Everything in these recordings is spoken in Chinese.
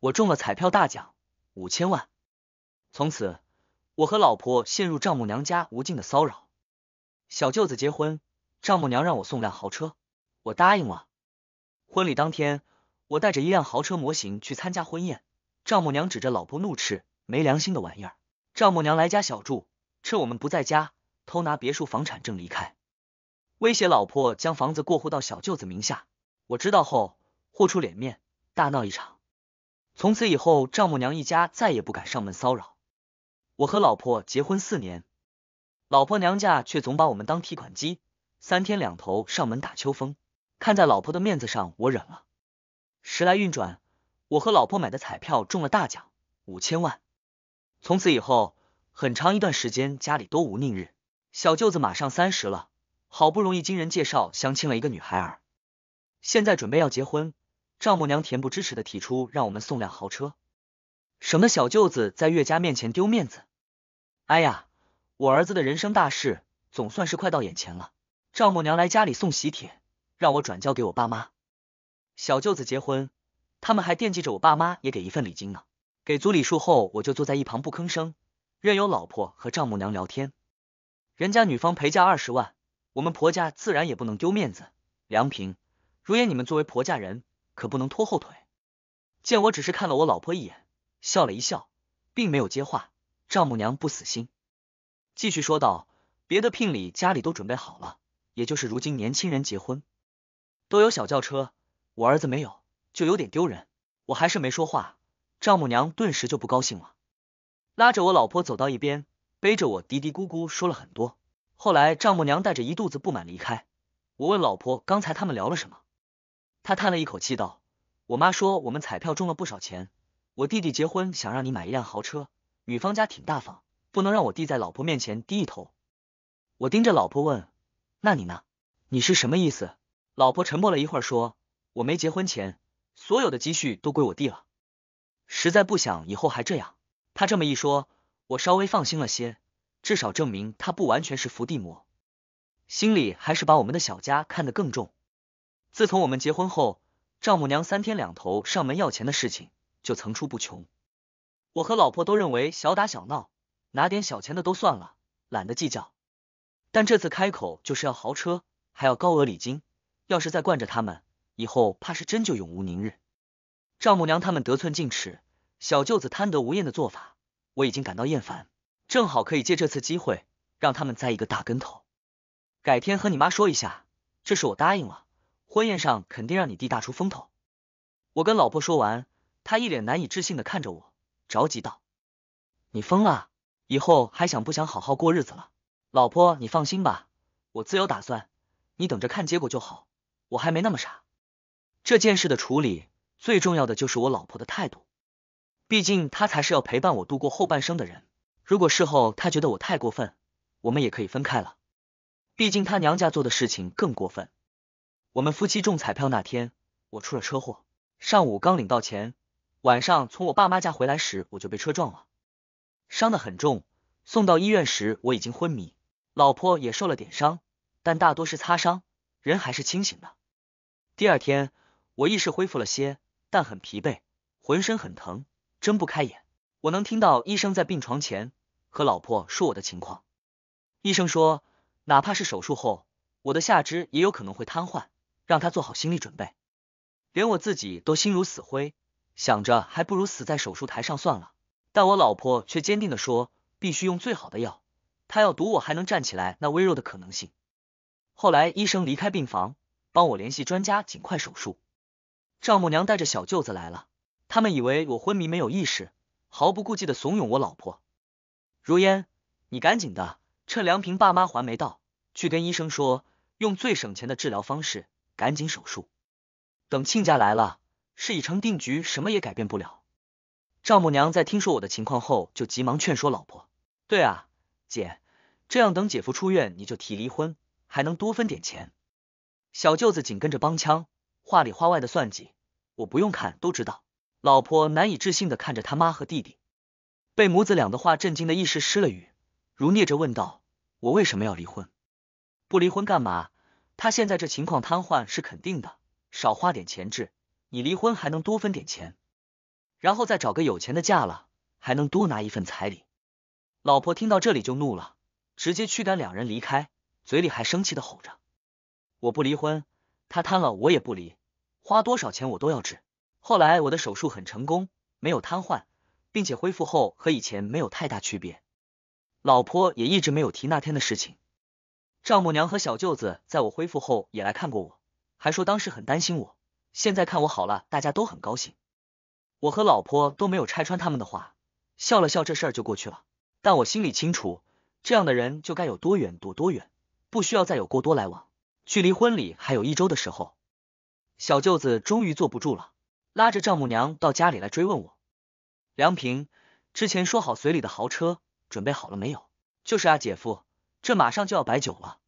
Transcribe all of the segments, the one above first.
我中了彩票大奖，五千万。从此，我和老婆陷入丈母娘家无尽的骚扰。小舅子结婚，丈母娘让我送辆豪车，我答应了。婚礼当天，我带着一辆豪车模型去参加婚宴，丈母娘指着老婆怒斥：“没良心的玩意儿！”丈母娘来家小住，趁我们不在家，偷拿别墅房产证离开，威胁老婆将房子过户到小舅子名下。我知道后，豁出脸面，大闹一场。从此以后，丈母娘一家再也不敢上门骚扰。我和老婆结婚四年，老婆娘家却总把我们当提款机，三天两头上门打秋风。看在老婆的面子上，我忍了。时来运转，我和老婆买的彩票中了大奖，五千万。从此以后，很长一段时间家里都无宁日。小舅子马上三十了，好不容易经人介绍相亲了一个女孩儿，现在准备要结婚。丈母娘恬不知耻的提出让我们送辆豪车，省得小舅子在岳家面前丢面子。哎呀，我儿子的人生大事总算是快到眼前了。丈母娘来家里送喜帖，让我转交给我爸妈。小舅子结婚，他们还惦记着我爸妈也给一份礼金呢。给足礼数后，我就坐在一旁不吭声，任由老婆和丈母娘聊天。人家女方陪嫁二十万，我们婆家自然也不能丢面子。梁平、如烟，你们作为婆家人。可不能拖后腿。见我只是看了我老婆一眼，笑了一笑，并没有接话。丈母娘不死心，继续说道：“别的聘礼家里都准备好了，也就是如今年轻人结婚都有小轿车，我儿子没有，就有点丢人。”我还是没说话，丈母娘顿时就不高兴了，拉着我老婆走到一边，背着我嘀嘀咕咕说了很多。后来丈母娘带着一肚子不满离开。我问老婆刚才他们聊了什么。他叹了一口气，道：“我妈说我们彩票中了不少钱，我弟弟结婚想让你买一辆豪车，女方家挺大方，不能让我弟在老婆面前低一头。”我盯着老婆问：“那你呢？你是什么意思？”老婆沉默了一会儿，说：“我没结婚前，所有的积蓄都归我弟了，实在不想以后还这样。”他这么一说，我稍微放心了些，至少证明他不完全是伏地魔，心里还是把我们的小家看得更重。自从我们结婚后，丈母娘三天两头上门要钱的事情就层出不穷。我和老婆都认为小打小闹，拿点小钱的都算了，懒得计较。但这次开口就是要豪车，还要高额礼金，要是再惯着他们，以后怕是真就永无宁日。丈母娘他们得寸进尺，小舅子贪得无厌的做法，我已经感到厌烦。正好可以借这次机会，让他们栽一个大跟头。改天和你妈说一下，这事我答应了。婚宴上肯定让你弟大出风头。我跟老婆说完，他一脸难以置信的看着我，着急道：“你疯了？以后还想不想好好过日子了？”老婆，你放心吧，我自有打算，你等着看结果就好。我还没那么傻。这件事的处理最重要的就是我老婆的态度，毕竟她才是要陪伴我度过后半生的人。如果事后她觉得我太过分，我们也可以分开了。毕竟她娘家做的事情更过分。我们夫妻中彩票那天，我出了车祸。上午刚领到钱，晚上从我爸妈家回来时，我就被车撞了，伤得很重。送到医院时，我已经昏迷，老婆也受了点伤，但大多是擦伤，人还是清醒的。第二天，我意识恢复了些，但很疲惫，浑身很疼，睁不开眼。我能听到医生在病床前和老婆说我的情况。医生说，哪怕是手术后，我的下肢也有可能会瘫痪。让他做好心理准备，连我自己都心如死灰，想着还不如死在手术台上算了。但我老婆却坚定地说：“必须用最好的药，她要赌我还能站起来，那微弱的可能性。”后来医生离开病房，帮我联系专家尽快手术。丈母娘带着小舅子来了，他们以为我昏迷没有意识，毫不顾忌的怂恿我老婆：“如烟，你赶紧的，趁梁平爸妈还没到，去跟医生说，用最省钱的治疗方式。”赶紧手术，等亲家来了，事已成定局，什么也改变不了。丈母娘在听说我的情况后，就急忙劝说老婆：“对啊，姐，这样等姐夫出院，你就提离婚，还能多分点钱。”小舅子紧跟着帮腔，话里话外的算计，我不用看都知道。老婆难以置信的看着他妈和弟弟，被母子俩的话震惊的，一时失了语，如聂着问道：“我为什么要离婚？不离婚干嘛？”他现在这情况瘫痪是肯定的，少花点钱治，你离婚还能多分点钱，然后再找个有钱的嫁了，还能多拿一份彩礼。老婆听到这里就怒了，直接驱赶两人离开，嘴里还生气的吼着：“我不离婚，他瘫了我也不离，花多少钱我都要治。”后来我的手术很成功，没有瘫痪，并且恢复后和以前没有太大区别，老婆也一直没有提那天的事情。丈母娘和小舅子在我恢复后也来看过我，还说当时很担心我。现在看我好了，大家都很高兴。我和老婆都没有拆穿他们的话，笑了笑，这事儿就过去了。但我心里清楚，这样的人就该有多远躲多远，不需要再有过多来往。距离婚礼还有一周的时候，小舅子终于坐不住了，拉着丈母娘到家里来追问我：梁平之前说好随礼的豪车准备好了没有？就是啊，姐夫。这马上就要摆酒了，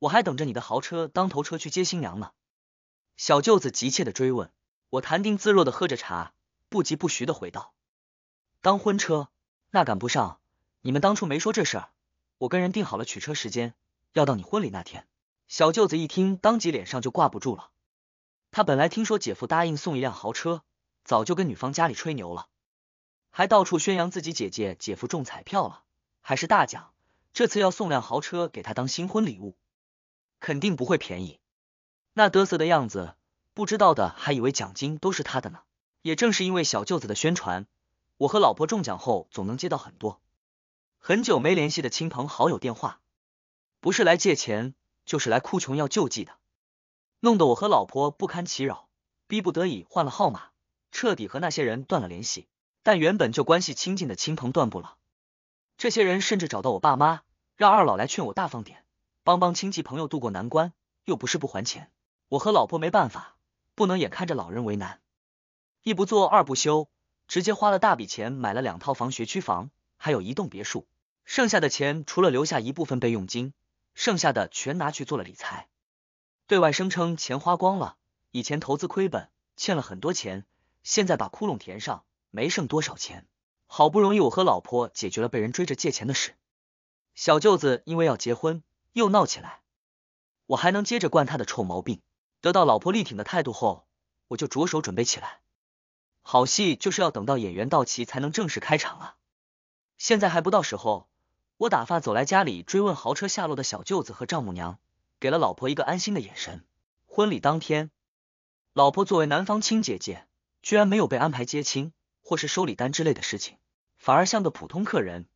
我还等着你的豪车当头车去接新娘呢。小舅子急切的追问，我谈定自若的喝着茶，不疾不徐的回道：“当婚车那赶不上，你们当初没说这事儿，我跟人定好了取车时间，要到你婚礼那天。”小舅子一听，当即脸上就挂不住了。他本来听说姐夫答应送一辆豪车，早就跟女方家里吹牛了，还到处宣扬自己姐姐姐夫中彩票了，还是大奖。这次要送辆豪车给他当新婚礼物，肯定不会便宜。那嘚瑟的样子，不知道的还以为奖金都是他的呢。也正是因为小舅子的宣传，我和老婆中奖后总能接到很多很久没联系的亲朋好友电话，不是来借钱，就是来哭穷要救济的，弄得我和老婆不堪其扰，逼不得已换了号码，彻底和那些人断了联系。但原本就关系亲近的亲朋断不了。这些人甚至找到我爸妈，让二老来劝我大方点，帮帮亲戚朋友渡过难关，又不是不还钱。我和老婆没办法，不能眼看着老人为难，一不做二不休，直接花了大笔钱买了两套房学区房，还有一栋别墅。剩下的钱除了留下一部分备用金，剩下的全拿去做了理财，对外声称钱花光了，以前投资亏本，欠了很多钱，现在把窟窿填上，没剩多少钱。好不容易我和老婆解决了被人追着借钱的事，小舅子因为要结婚又闹起来，我还能接着惯他的臭毛病。得到老婆力挺的态度后，我就着手准备起来。好戏就是要等到演员到齐才能正式开场啊！现在还不到时候。我打发走来家里追问豪车下落的小舅子和丈母娘，给了老婆一个安心的眼神。婚礼当天，老婆作为男方亲姐姐，居然没有被安排接亲或是收礼单之类的事情。反而像个普通客人，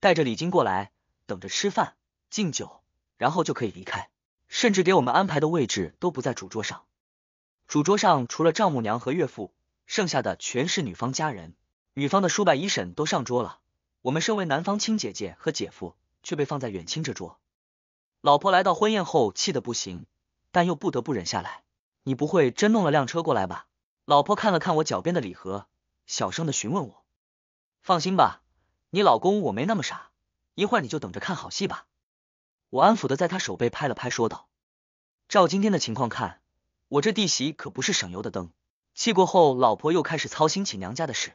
带着礼金过来，等着吃饭、敬酒，然后就可以离开。甚至给我们安排的位置都不在主桌上，主桌上除了丈母娘和岳父，剩下的全是女方家人，女方的叔伯姨婶都上桌了。我们身为男方亲姐姐和姐夫，却被放在远亲这桌。老婆来到婚宴后，气得不行，但又不得不忍下来。你不会真弄了辆车过来吧？老婆看了看我脚边的礼盒，小声的询问我。放心吧，你老公我没那么傻，一会儿你就等着看好戏吧。我安抚的在他手背拍了拍，说道：“照今天的情况看，我这弟媳可不是省油的灯。”气过后，老婆又开始操心起娘家的事，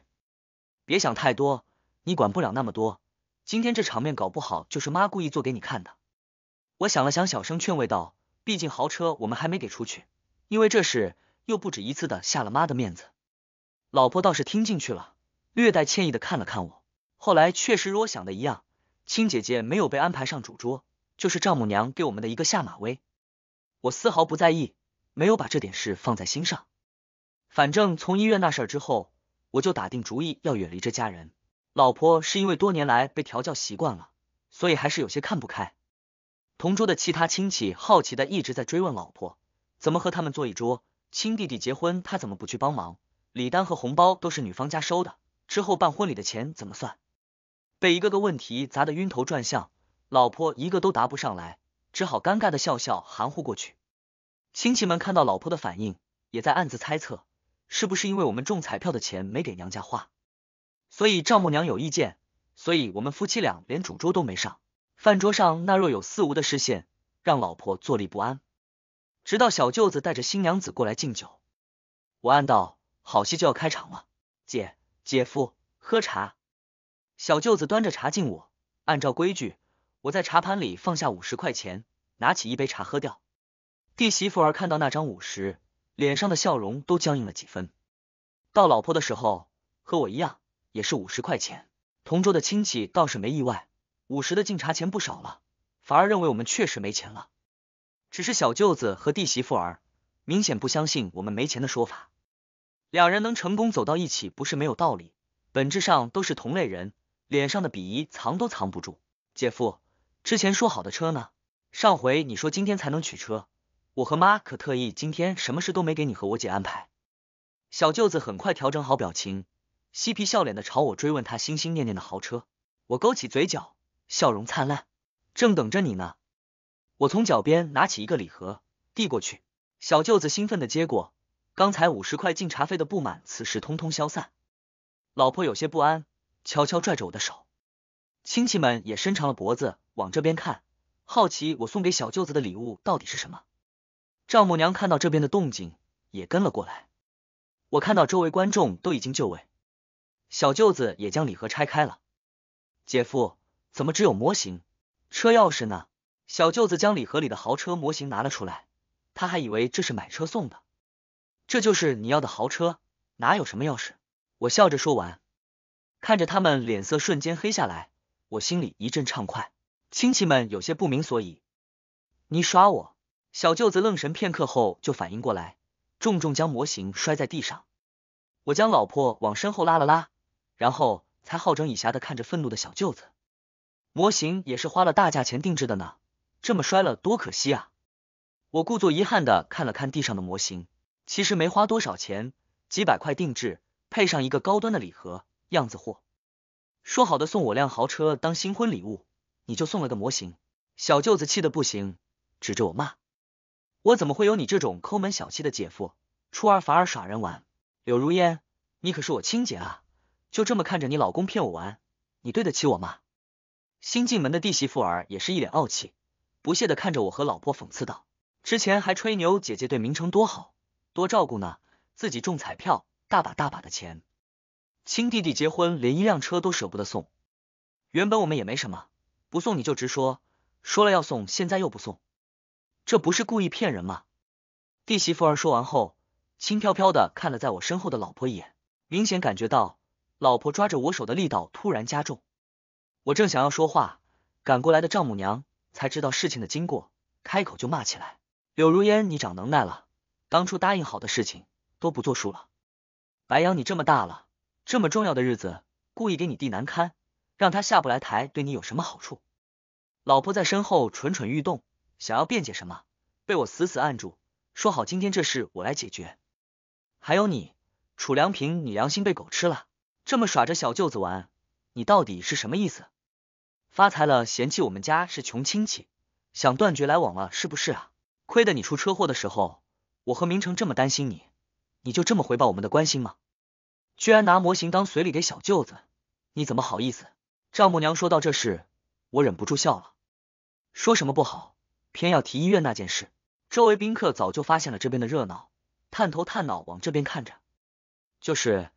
别想太多，你管不了那么多。今天这场面搞不好就是妈故意做给你看的。我想了想，小声劝慰道：“毕竟豪车我们还没给出去，因为这事又不止一次的下了妈的面子。”老婆倒是听进去了。略带歉意的看了看我，后来确实如我想的一样，亲姐姐没有被安排上主桌，就是丈母娘给我们的一个下马威。我丝毫不在意，没有把这点事放在心上。反正从医院那事儿之后，我就打定主意要远离这家人。老婆是因为多年来被调教习惯了，所以还是有些看不开。同桌的其他亲戚好奇的一直在追问老婆，怎么和他们坐一桌？亲弟弟结婚他怎么不去帮忙？礼单和红包都是女方家收的。之后办婚礼的钱怎么算？被一个个问题砸得晕头转向，老婆一个都答不上来，只好尴尬的笑笑，含糊过去。亲戚们看到老婆的反应，也在暗自猜测，是不是因为我们中彩票的钱没给娘家花，所以丈母娘有意见，所以我们夫妻俩连主桌都没上。饭桌上那若有似无的视线，让老婆坐立不安。直到小舅子带着新娘子过来敬酒，我暗道好戏就要开场了，姐。姐夫喝茶，小舅子端着茶敬我。按照规矩，我在茶盘里放下五十块钱，拿起一杯茶喝掉。弟媳妇儿看到那张五十，脸上的笑容都僵硬了几分。到老婆的时候，和我一样，也是五十块钱。同桌的亲戚倒是没意外，五十的敬茶钱不少了，反而认为我们确实没钱了。只是小舅子和弟媳妇儿明显不相信我们没钱的说法。两人能成功走到一起不是没有道理，本质上都是同类人，脸上的鄙夷藏都藏不住。姐夫，之前说好的车呢？上回你说今天才能取车，我和妈可特意今天什么事都没给你和我姐安排。小舅子很快调整好表情，嬉皮笑脸的朝我追问他心心念念的豪车。我勾起嘴角，笑容灿烂，正等着你呢。我从脚边拿起一个礼盒，递过去。小舅子兴奋的接过。刚才五十块进茶费的不满，此时通通消散。老婆有些不安，悄悄拽着我的手。亲戚们也伸长了脖子往这边看，好奇我送给小舅子的礼物到底是什么。丈母娘看到这边的动静，也跟了过来。我看到周围观众都已经就位，小舅子也将礼盒拆开了。姐夫，怎么只有模型车钥匙呢？小舅子将礼盒里的豪车模型拿了出来，他还以为这是买车送的。这就是你要的豪车，哪有什么钥匙？我笑着说完，看着他们脸色瞬间黑下来，我心里一阵畅快。亲戚们有些不明所以，你耍我？小舅子愣神片刻后就反应过来，重重将模型摔在地上。我将老婆往身后拉了拉，然后才好整以暇的看着愤怒的小舅子。模型也是花了大价钱定制的呢，这么摔了多可惜啊！我故作遗憾的看了看地上的模型。其实没花多少钱，几百块定制，配上一个高端的礼盒，样子货。说好的送我辆豪车当新婚礼物，你就送了个模型。小舅子气得不行，指着我骂：“我怎么会有你这种抠门小气的姐夫，出尔反尔耍人玩？”柳如烟，你可是我亲姐啊，就这么看着你老公骗我玩，你对得起我吗？新进门的弟媳妇儿也是一脸傲气，不屑的看着我和老婆，讽刺道：“之前还吹牛姐姐对明成多好。”多照顾呢，自己中彩票大把大把的钱，亲弟弟结婚连一辆车都舍不得送，原本我们也没什么，不送你就直说，说了要送，现在又不送，这不是故意骗人吗？弟媳妇儿说完后，轻飘飘的看了在我身后的老婆一眼，明显感觉到老婆抓着我手的力道突然加重，我正想要说话，赶过来的丈母娘才知道事情的经过，开口就骂起来：“柳如烟，你长能耐了。”当初答应好的事情都不作数了，白杨，你这么大了，这么重要的日子，故意给你弟难堪，让他下不来台，对你有什么好处？老婆在身后蠢蠢欲动，想要辩解什么，被我死死按住。说好今天这事我来解决。还有你，楚良平，你良心被狗吃了，这么耍着小舅子玩，你到底是什么意思？发财了嫌弃我们家是穷亲戚，想断绝来往了是不是啊？亏得你出车祸的时候。我和明成这么担心你，你就这么回报我们的关心吗？居然拿模型当随礼给小舅子，你怎么好意思？丈母娘说到这事，我忍不住笑了。说什么不好，偏要提医院那件事。周围宾客早就发现了这边的热闹，探头探脑往这边看着。就是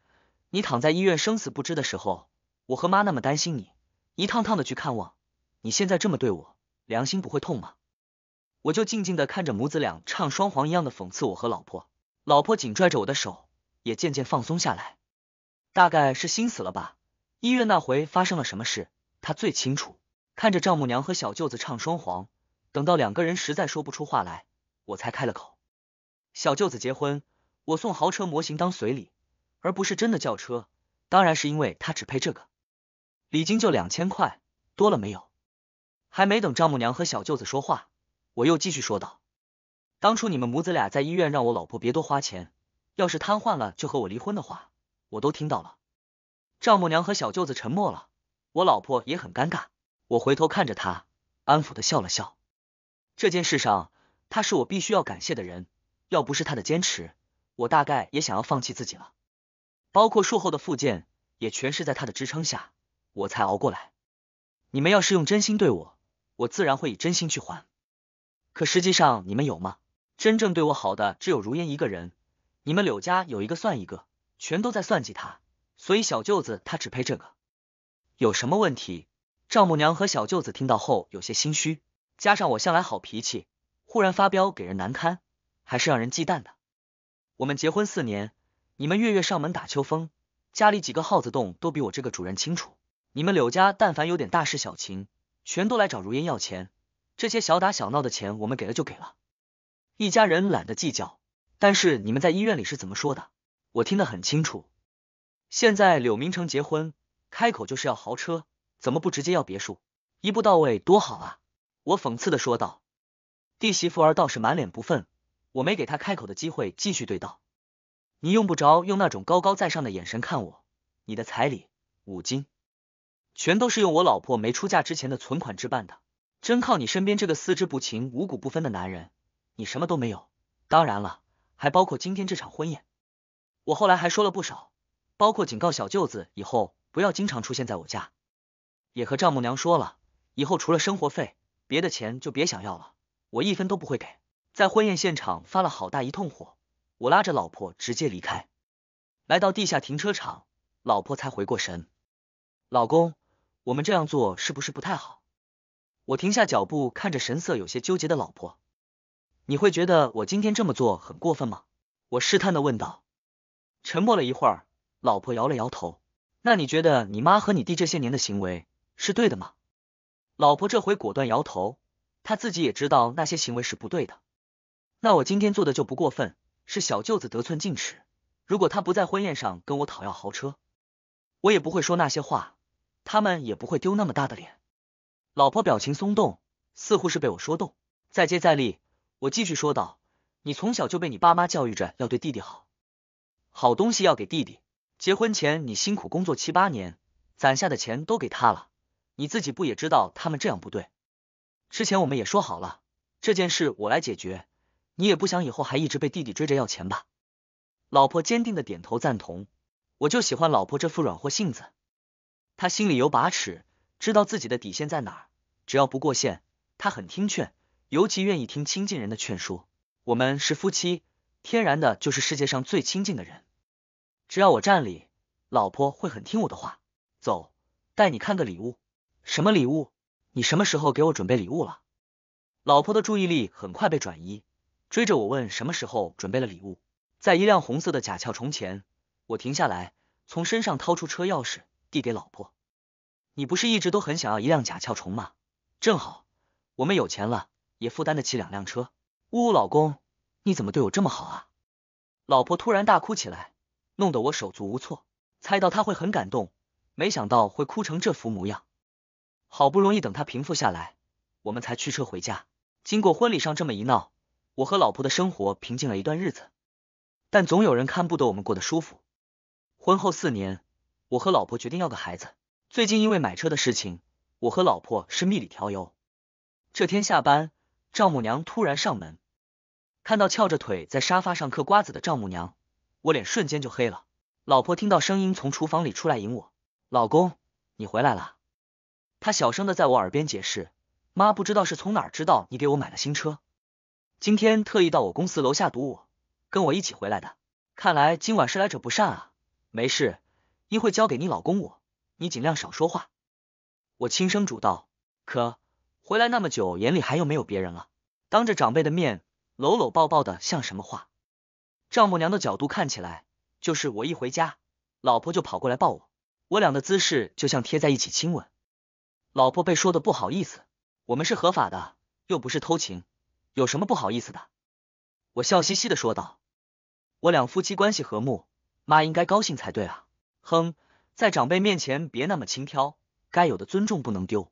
你躺在医院生死不知的时候，我和妈那么担心你，一趟趟的去看望。你现在这么对我，良心不会痛吗？我就静静的看着母子俩唱双簧一样的讽刺我和老婆，老婆紧拽着我的手，也渐渐放松下来，大概是心死了吧。医院那回发生了什么事，她最清楚。看着丈母娘和小舅子唱双簧，等到两个人实在说不出话来，我才开了口。小舅子结婚，我送豪车模型当随礼，而不是真的轿车，当然是因为他只配这个。礼金就两千块，多了没有？还没等丈母娘和小舅子说话。我又继续说道：“当初你们母子俩在医院让我老婆别多花钱，要是瘫痪了就和我离婚的话，我都听到了。”丈母娘和小舅子沉默了，我老婆也很尴尬。我回头看着她，安抚的笑了笑。这件事上，她是我必须要感谢的人。要不是她的坚持，我大概也想要放弃自己了。包括术后的复健，也全是在她的支撑下，我才熬过来。你们要是用真心对我，我自然会以真心去还。可实际上，你们有吗？真正对我好的只有如烟一个人，你们柳家有一个算一个，全都在算计他。所以小舅子他只配这个。有什么问题？丈母娘和小舅子听到后有些心虚，加上我向来好脾气，忽然发飙给人难堪，还是让人忌惮的。我们结婚四年，你们月月上门打秋风，家里几个耗子洞都比我这个主人清楚。你们柳家但凡有点大事小情，全都来找如烟要钱。这些小打小闹的钱我们给了就给了，一家人懒得计较。但是你们在医院里是怎么说的？我听得很清楚。现在柳明成结婚，开口就是要豪车，怎么不直接要别墅，一步到位多好啊！我讽刺的说道。弟媳妇儿倒是满脸不忿，我没给他开口的机会，继续对道：“你用不着用那种高高在上的眼神看我。你的彩礼、五金，全都是用我老婆没出嫁之前的存款置办的。”真靠你身边这个四肢不勤、五谷不分的男人，你什么都没有。当然了，还包括今天这场婚宴。我后来还说了不少，包括警告小舅子以后不要经常出现在我家，也和丈母娘说了，以后除了生活费，别的钱就别想要了，我一分都不会给。在婚宴现场发了好大一通火，我拉着老婆直接离开，来到地下停车场，老婆才回过神。老公，我们这样做是不是不太好？我停下脚步，看着神色有些纠结的老婆，你会觉得我今天这么做很过分吗？我试探的问道。沉默了一会儿，老婆摇了摇头。那你觉得你妈和你弟这些年的行为是对的吗？老婆这回果断摇头，她自己也知道那些行为是不对的。那我今天做的就不过分，是小舅子得寸进尺。如果他不在婚宴上跟我讨要豪车，我也不会说那些话，他们也不会丢那么大的脸。老婆表情松动，似乎是被我说动。再接再厉，我继续说道：“你从小就被你爸妈教育着要对弟弟好，好东西要给弟弟。结婚前你辛苦工作七八年，攒下的钱都给他了，你自己不也知道他们这样不对？之前我们也说好了，这件事我来解决，你也不想以后还一直被弟弟追着要钱吧？”老婆坚定的点头赞同，我就喜欢老婆这副软和性子，她心里有把尺。知道自己的底线在哪，只要不过线，他很听劝，尤其愿意听亲近人的劝说。我们是夫妻，天然的就是世界上最亲近的人。只要我站里，老婆会很听我的话。走，带你看个礼物。什么礼物？你什么时候给我准备礼物了？老婆的注意力很快被转移，追着我问什么时候准备了礼物。在一辆红色的甲壳虫前，我停下来，从身上掏出车钥匙，递给老婆。你不是一直都很想要一辆甲壳虫吗？正好我们有钱了，也负担得起两辆车。呜呜，老公，你怎么对我这么好啊？老婆突然大哭起来，弄得我手足无措。猜到他会很感动，没想到会哭成这副模样。好不容易等他平复下来，我们才驱车回家。经过婚礼上这么一闹，我和老婆的生活平静了一段日子。但总有人看不得我们过得舒服。婚后四年，我和老婆决定要个孩子。最近因为买车的事情，我和老婆是蜜里调油。这天下班，丈母娘突然上门，看到翘着腿在沙发上嗑瓜子的丈母娘，我脸瞬间就黑了。老婆听到声音从厨房里出来迎我：“老公，你回来了。”她小声的在我耳边解释：“妈不知道是从哪知道你给我买了新车，今天特意到我公司楼下堵我，跟我一起回来的。看来今晚是来者不善啊。没事，一会交给你老公我。”你尽量少说话，我轻声嘱道。可回来那么久，眼里还有没有别人了？当着长辈的面搂搂抱抱的，像什么话？丈母娘的角度看起来，就是我一回家，老婆就跑过来抱我，我俩的姿势就像贴在一起亲吻。老婆被说的不好意思，我们是合法的，又不是偷情，有什么不好意思的？我笑嘻嘻的说道。我俩夫妻关系和睦，妈应该高兴才对啊！哼。在长辈面前别那么轻佻，该有的尊重不能丢。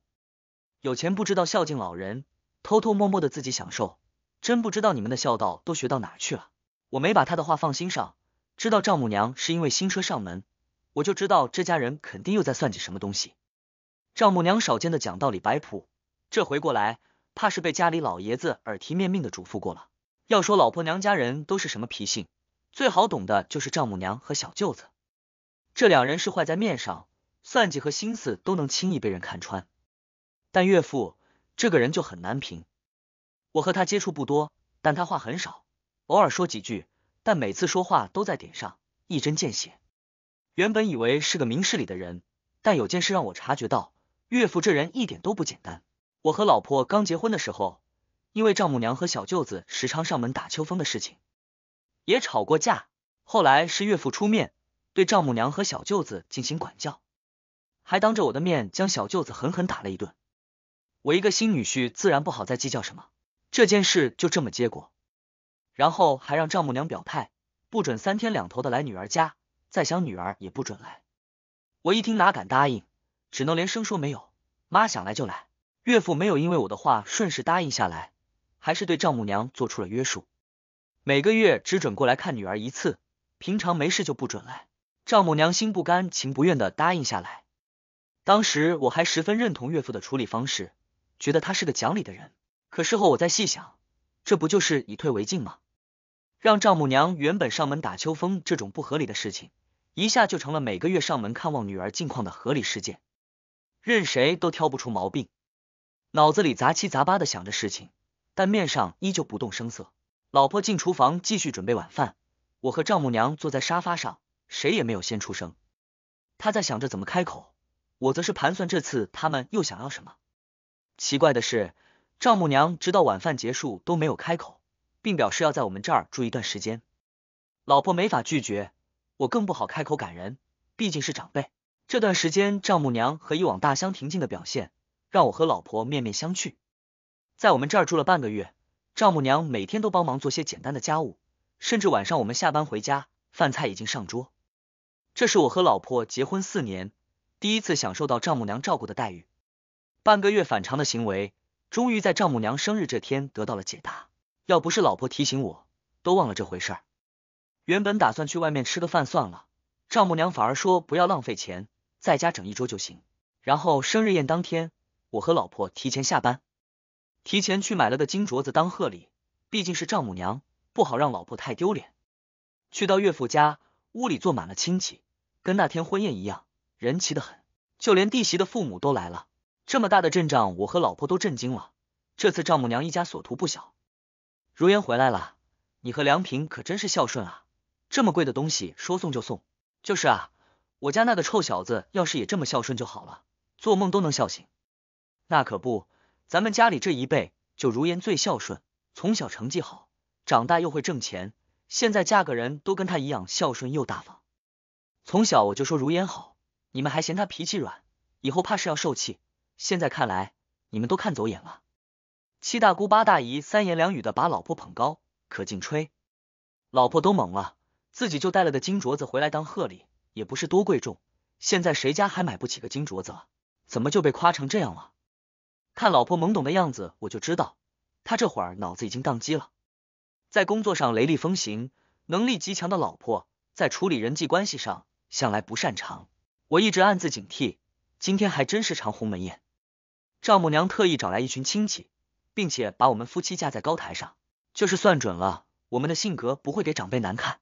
有钱不知道孝敬老人，偷偷摸摸的自己享受，真不知道你们的孝道都学到哪去了。我没把他的话放心上，知道丈母娘是因为新车上门，我就知道这家人肯定又在算计什么东西。丈母娘少见的讲道理摆谱，这回过来，怕是被家里老爷子耳提面命的嘱咐过了。要说老婆娘家人都是什么脾性，最好懂的就是丈母娘和小舅子。这两人是坏在面上，算计和心思都能轻易被人看穿。但岳父这个人就很难评，我和他接触不多，但他话很少，偶尔说几句，但每次说话都在点上，一针见血。原本以为是个明事理的人，但有件事让我察觉到，岳父这人一点都不简单。我和老婆刚结婚的时候，因为丈母娘和小舅子时常上门打秋风的事情，也吵过架。后来是岳父出面。对丈母娘和小舅子进行管教，还当着我的面将小舅子狠狠打了一顿。我一个新女婿自然不好再计较什么，这件事就这么结果。然后还让丈母娘表态，不准三天两头的来女儿家，再想女儿也不准来。我一听哪敢答应，只能连声说没有。妈想来就来。岳父没有因为我的话顺势答应下来，还是对丈母娘做出了约束，每个月只准过来看女儿一次，平常没事就不准来。丈母娘心不甘情不愿的答应下来。当时我还十分认同岳父的处理方式，觉得他是个讲理的人。可事后我再细想，这不就是以退为进吗？让丈母娘原本上门打秋风这种不合理的事情，一下就成了每个月上门看望女儿近况的合理事件，任谁都挑不出毛病。脑子里杂七杂八的想着事情，但面上依旧不动声色。老婆进厨房继续准备晚饭，我和丈母娘坐在沙发上。谁也没有先出声，他在想着怎么开口，我则是盘算这次他们又想要什么。奇怪的是，丈母娘直到晚饭结束都没有开口，并表示要在我们这儿住一段时间。老婆没法拒绝，我更不好开口赶人，毕竟是长辈。这段时间，丈母娘和以往大相庭径的表现，让我和老婆面面相觑。在我们这儿住了半个月，丈母娘每天都帮忙做些简单的家务，甚至晚上我们下班回家，饭菜已经上桌。这是我和老婆结婚四年第一次享受到丈母娘照顾的待遇。半个月反常的行为，终于在丈母娘生日这天得到了解答。要不是老婆提醒我，都忘了这回事儿。原本打算去外面吃个饭算了，丈母娘反而说不要浪费钱，在家整一桌就行。然后生日宴当天，我和老婆提前下班，提前去买了个金镯子当贺礼。毕竟是丈母娘，不好让老婆太丢脸。去到岳父家，屋里坐满了亲戚。跟那天婚宴一样，人齐的很，就连弟媳的父母都来了。这么大的阵仗，我和老婆都震惊了。这次丈母娘一家所图不小。如烟回来了，你和梁平可真是孝顺啊！这么贵的东西说送就送。就是啊，我家那个臭小子要是也这么孝顺就好了，做梦都能笑醒。那可不，咱们家里这一辈就如烟最孝顺，从小成绩好，长大又会挣钱，现在嫁个人都跟她一样孝顺又大方。从小我就说如烟好，你们还嫌她脾气软，以后怕是要受气。现在看来，你们都看走眼了。七大姑八大姨三言两语的把老婆捧高，可劲吹，老婆都懵了。自己就带了个金镯子回来当贺礼，也不是多贵重。现在谁家还买不起个金镯子了？怎么就被夸成这样了？看老婆懵懂的样子，我就知道，他这会儿脑子已经宕机了。在工作上雷厉风行、能力极强的老婆，在处理人际关系上。向来不擅长，我一直暗自警惕。今天还真是长鸿门宴，丈母娘特意找来一群亲戚，并且把我们夫妻架在高台上，就是算准了我们的性格不会给长辈难看。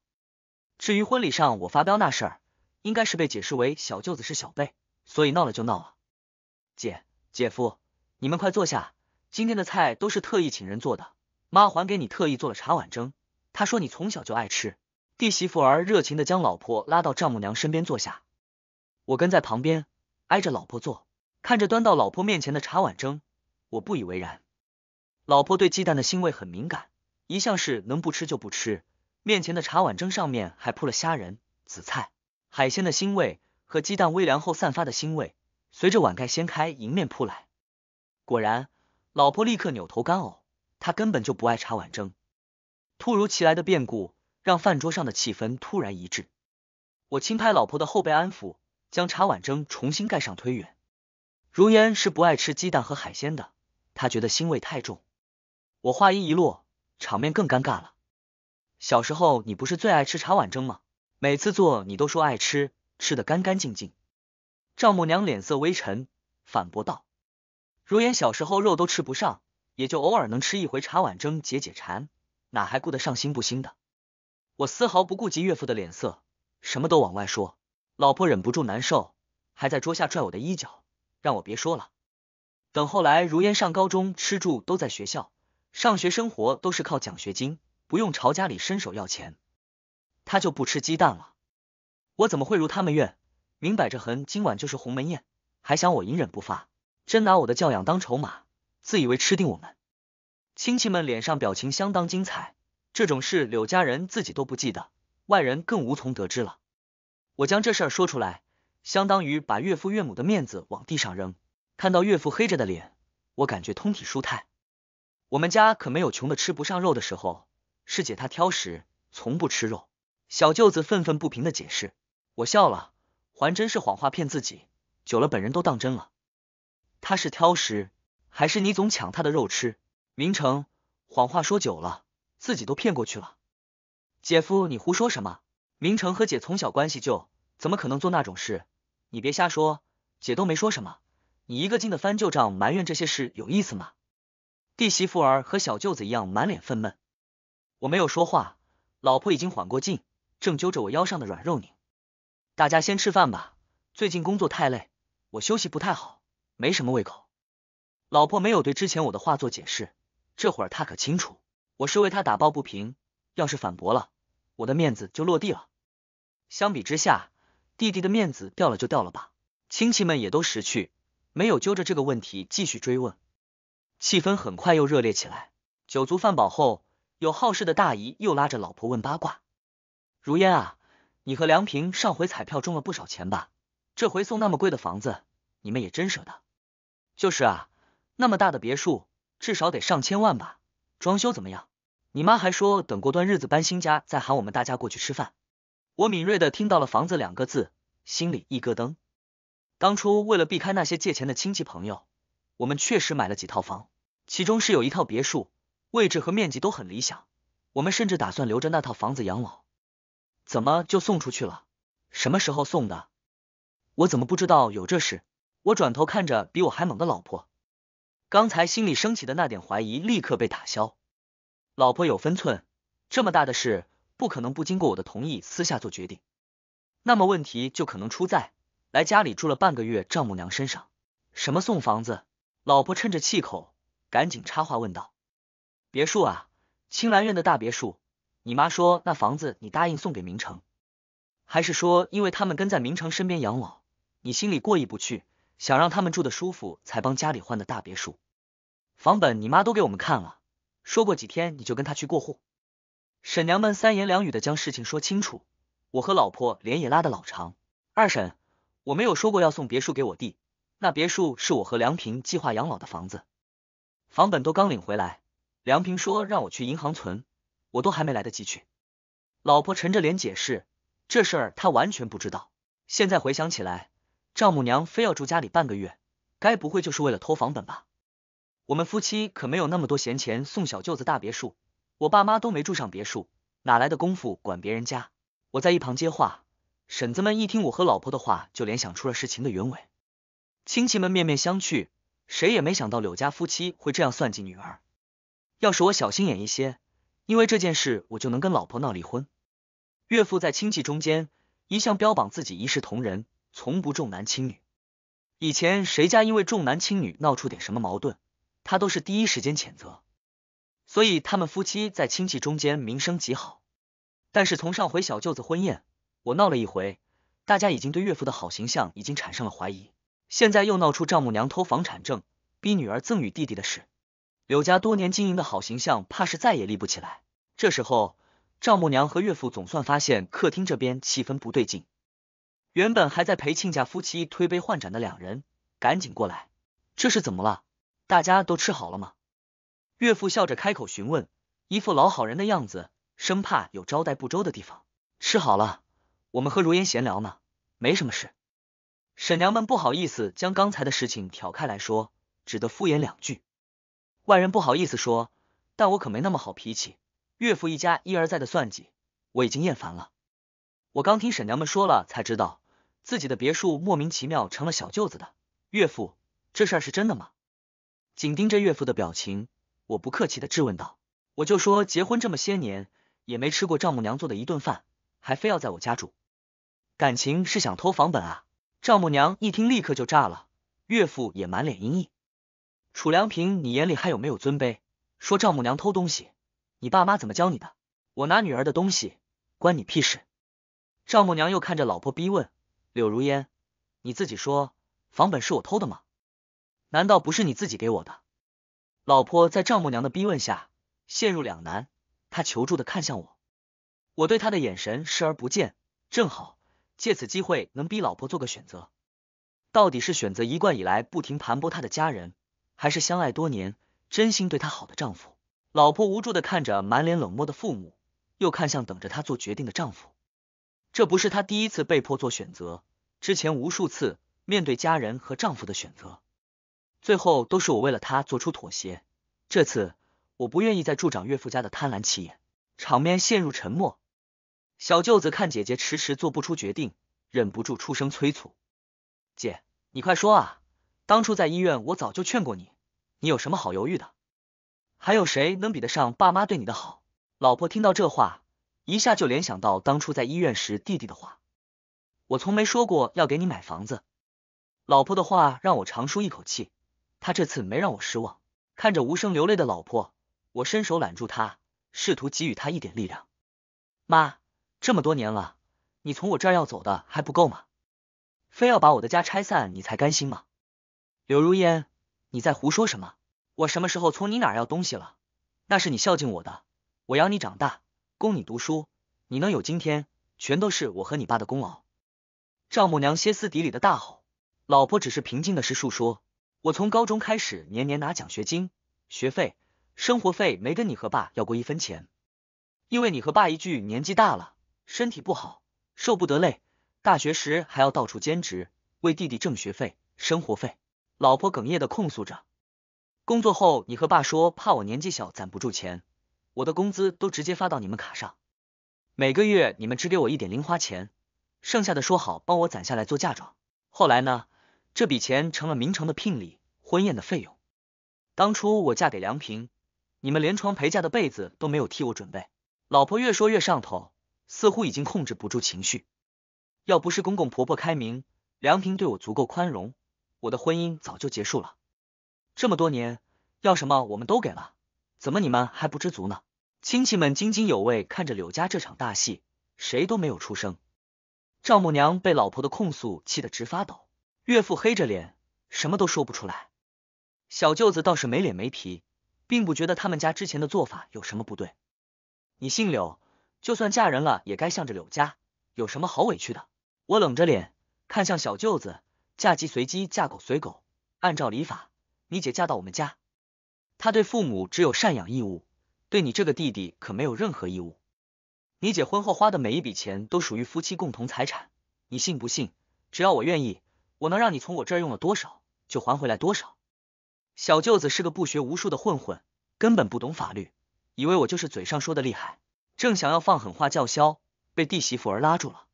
至于婚礼上我发飙那事儿，应该是被解释为小舅子是小辈，所以闹了就闹了。姐姐夫，你们快坐下，今天的菜都是特意请人做的，妈还给你特意做了茶碗蒸，她说你从小就爱吃。弟媳妇儿热情的将老婆拉到丈母娘身边坐下，我跟在旁边挨着老婆坐，看着端到老婆面前的茶碗蒸，我不以为然。老婆对鸡蛋的腥味很敏感，一向是能不吃就不吃。面前的茶碗蒸上面还铺了虾仁、紫菜、海鲜的腥味和鸡蛋微凉后散发的腥味，随着碗盖掀开，迎面扑来。果然，老婆立刻扭头干呕，她根本就不爱茶碗蒸。突如其来的变故。让饭桌上的气氛突然一滞，我轻拍老婆的后背安抚，将茶碗蒸重新盖上推远。如烟是不爱吃鸡蛋和海鲜的，她觉得腥味太重。我话音一落，场面更尴尬了。小时候你不是最爱吃茶碗蒸吗？每次做你都说爱吃，吃得干干净净。丈母娘脸色微沉，反驳道：“如烟小时候肉都吃不上，也就偶尔能吃一回茶碗蒸解解馋，哪还顾得上腥不腥的？”我丝毫不顾及岳父的脸色，什么都往外说。老婆忍不住难受，还在桌下拽我的衣角，让我别说了。等后来如烟上高中，吃住都在学校，上学生活都是靠奖学金，不用朝家里伸手要钱，她就不吃鸡蛋了。我怎么会如他们愿？明摆着，横，今晚就是鸿门宴，还想我隐忍不发，真拿我的教养当筹码，自以为吃定我们。亲戚们脸上表情相当精彩。这种事，柳家人自己都不记得，外人更无从得知了。我将这事说出来，相当于把岳父岳母的面子往地上扔。看到岳父黑着的脸，我感觉通体舒泰。我们家可没有穷的吃不上肉的时候，是姐她挑食，从不吃肉。小舅子愤愤不平的解释。我笑了，还真是谎话骗自己，久了本人都当真了。他是挑食，还是你总抢他的肉吃？明成，谎话说久了。自己都骗过去了，姐夫，你胡说什么？明成和姐从小关系就，怎么可能做那种事？你别瞎说，姐都没说什么。你一个劲的翻旧账，埋怨这些事有意思吗？弟媳妇儿和小舅子一样，满脸愤懑。我没有说话，老婆已经缓过劲，正揪着我腰上的软肉拧。大家先吃饭吧，最近工作太累，我休息不太好，没什么胃口。老婆没有对之前我的话做解释，这会儿她可清楚。我是为他打抱不平，要是反驳了，我的面子就落地了。相比之下，弟弟的面子掉了就掉了吧。亲戚们也都识趣，没有揪着这个问题继续追问。气氛很快又热烈起来。酒足饭饱后，有好事的大姨又拉着老婆问八卦：“如烟啊，你和梁平上回彩票中了不少钱吧？这回送那么贵的房子，你们也真舍得。”“就是啊，那么大的别墅，至少得上千万吧。”装修怎么样？你妈还说等过段日子搬新家再喊我们大家过去吃饭。我敏锐的听到了“房子”两个字，心里一咯噔。当初为了避开那些借钱的亲戚朋友，我们确实买了几套房，其中是有一套别墅，位置和面积都很理想，我们甚至打算留着那套房子养老。怎么就送出去了？什么时候送的？我怎么不知道有这事？我转头看着比我还猛的老婆。刚才心里升起的那点怀疑立刻被打消，老婆有分寸，这么大的事不可能不经过我的同意私下做决定。那么问题就可能出在来家里住了半个月丈母娘身上。什么送房子？老婆趁着气口赶紧插话问道：“别墅啊，青兰苑的大别墅，你妈说那房子你答应送给明成，还是说因为他们跟在明成身边养老，你心里过意不去？”想让他们住的舒服，才帮家里换的大别墅，房本你妈都给我们看了，说过几天你就跟他去过户。婶娘们三言两语的将事情说清楚，我和老婆脸也拉得老长。二婶，我没有说过要送别墅给我弟，那别墅是我和梁平计划养老的房子，房本都刚领回来，梁平说让我去银行存，我都还没来得及去。老婆沉着脸解释，这事儿他完全不知道，现在回想起来。丈母娘非要住家里半个月，该不会就是为了偷房本吧？我们夫妻可没有那么多闲钱送小舅子大别墅，我爸妈都没住上别墅，哪来的功夫管别人家？我在一旁接话，婶子们一听我和老婆的话，就联想出了事情的原委。亲戚们面面相觑，谁也没想到柳家夫妻会这样算计女儿。要是我小心眼一些，因为这件事我就能跟老婆闹离婚。岳父在亲戚中间一向标榜自己一视同仁。从不重男轻女，以前谁家因为重男轻女闹出点什么矛盾，他都是第一时间谴责，所以他们夫妻在亲戚中间名声极好。但是从上回小舅子婚宴，我闹了一回，大家已经对岳父的好形象已经产生了怀疑。现在又闹出丈母娘偷房产证，逼女儿赠与弟弟的事，柳家多年经营的好形象怕是再也立不起来。这时候，丈母娘和岳父总算发现客厅这边气氛不对劲。原本还在陪亲家夫妻推杯换盏的两人赶紧过来，这是怎么了？大家都吃好了吗？岳父笑着开口询问，一副老好人的样子，生怕有招待不周的地方。吃好了，我们和如烟闲聊呢，没什么事。婶娘们不好意思将刚才的事情挑开来说，只得敷衍两句。外人不好意思说，但我可没那么好脾气。岳父一家一而再的算计，我已经厌烦了。我刚听婶娘们说了，才知道。自己的别墅莫名其妙成了小舅子的岳父，这事儿是真的吗？紧盯着岳父的表情，我不客气的质问道：“我就说结婚这么些年，也没吃过丈母娘做的一顿饭，还非要在我家住，感情是想偷房本啊？”丈母娘一听立刻就炸了，岳父也满脸阴翳。楚良平，你眼里还有没有尊卑？说丈母娘偷东西，你爸妈怎么教你的？我拿女儿的东西，关你屁事？丈母娘又看着老婆逼问。柳如烟，你自己说，房本是我偷的吗？难道不是你自己给我的？老婆在丈母娘的逼问下陷入两难，她求助的看向我，我对她的眼神视而不见，正好借此机会能逼老婆做个选择，到底是选择一贯以来不停盘剥她的家人，还是相爱多年真心对她好的丈夫？老婆无助的看着满脸冷漠的父母，又看向等着她做决定的丈夫。这不是她第一次被迫做选择，之前无数次面对家人和丈夫的选择，最后都是我为了她做出妥协。这次我不愿意再助长岳父家的贪婪气焰。场面陷入沉默，小舅子看姐姐迟迟做不出决定，忍不住出声催促：“姐，你快说啊！当初在医院我早就劝过你，你有什么好犹豫的？还有谁能比得上爸妈对你的好？”老婆听到这话。一下就联想到当初在医院时弟弟的话，我从没说过要给你买房子。老婆的话让我长舒一口气，她这次没让我失望。看着无声流泪的老婆，我伸手揽住她，试图给予她一点力量。妈，这么多年了，你从我这儿要走的还不够吗？非要把我的家拆散你才甘心吗？柳如烟，你在胡说什么？我什么时候从你哪儿要东西了？那是你孝敬我的，我养你长大。供你读书，你能有今天，全都是我和你爸的功劳。丈母娘歇斯底里的大吼，老婆只是平静的时述说，我从高中开始年年拿奖学金，学费、生活费没跟你和爸要过一分钱。因为你和爸一句年纪大了，身体不好，受不得累，大学时还要到处兼职，为弟弟挣学费、生活费。老婆哽咽的控诉着，工作后你和爸说怕我年纪小攒不住钱。我的工资都直接发到你们卡上，每个月你们只给我一点零花钱，剩下的说好帮我攒下来做嫁妆。后来呢，这笔钱成了明成的聘礼、婚宴的费用。当初我嫁给梁平，你们连床陪嫁的被子都没有替我准备。老婆越说越上头，似乎已经控制不住情绪。要不是公公婆婆开明，梁平对我足够宽容，我的婚姻早就结束了。这么多年，要什么我们都给了，怎么你们还不知足呢？亲戚们津津有味看着柳家这场大戏，谁都没有出声。丈母娘被老婆的控诉气得直发抖，岳父黑着脸什么都说不出来。小舅子倒是没脸没皮，并不觉得他们家之前的做法有什么不对。你姓柳，就算嫁人了也该向着柳家，有什么好委屈的？我冷着脸看向小舅子，嫁鸡随鸡，嫁狗随狗，按照礼法，你姐嫁到我们家，她对父母只有赡养义务。对你这个弟弟可没有任何义务。你姐婚后花的每一笔钱都属于夫妻共同财产，你信不信？只要我愿意，我能让你从我这儿用了多少就还回来多少。小舅子是个不学无术的混混，根本不懂法律，以为我就是嘴上说的厉害。正想要放狠话叫嚣，被弟媳妇儿拉住了。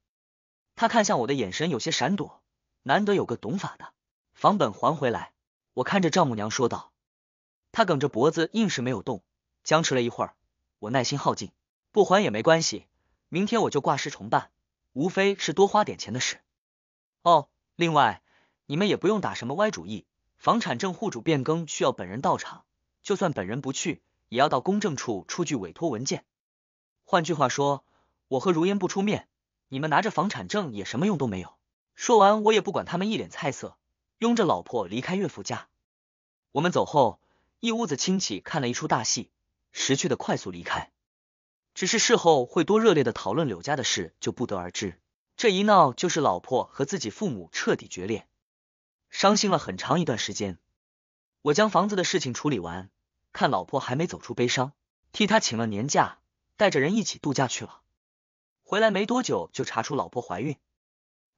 他看向我的眼神有些闪躲，难得有个懂法的。房本还回来，我看着丈母娘说道。他梗着脖子，硬是没有动。僵持了一会儿，我耐心耗尽，不还也没关系，明天我就挂失重办，无非是多花点钱的事。哦，另外你们也不用打什么歪主意，房产证户主变更需要本人到场，就算本人不去，也要到公证处出具委托文件。换句话说，我和如烟不出面，你们拿着房产证也什么用都没有。说完，我也不管他们一脸菜色，拥着老婆离开岳父家。我们走后，一屋子亲戚看了一出大戏。识趣的快速离开，只是事后会多热烈的讨论柳家的事就不得而知。这一闹就是老婆和自己父母彻底决裂，伤心了很长一段时间。我将房子的事情处理完，看老婆还没走出悲伤，替她请了年假，带着人一起度假去了。回来没多久就查出老婆怀孕，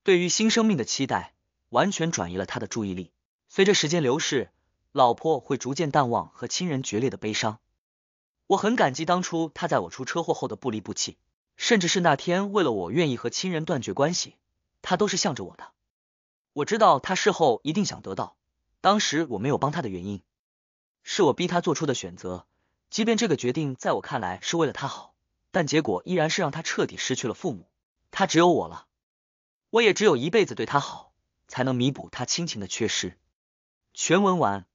对于新生命的期待完全转移了他的注意力。随着时间流逝，老婆会逐渐淡忘和亲人决裂的悲伤。我很感激当初他在我出车祸后的不离不弃，甚至是那天为了我愿意和亲人断绝关系，他都是向着我的。我知道他事后一定想得到当时我没有帮他的原因，是我逼他做出的选择。即便这个决定在我看来是为了他好，但结果依然是让他彻底失去了父母，他只有我了，我也只有一辈子对他好，才能弥补他亲情的缺失。全文完。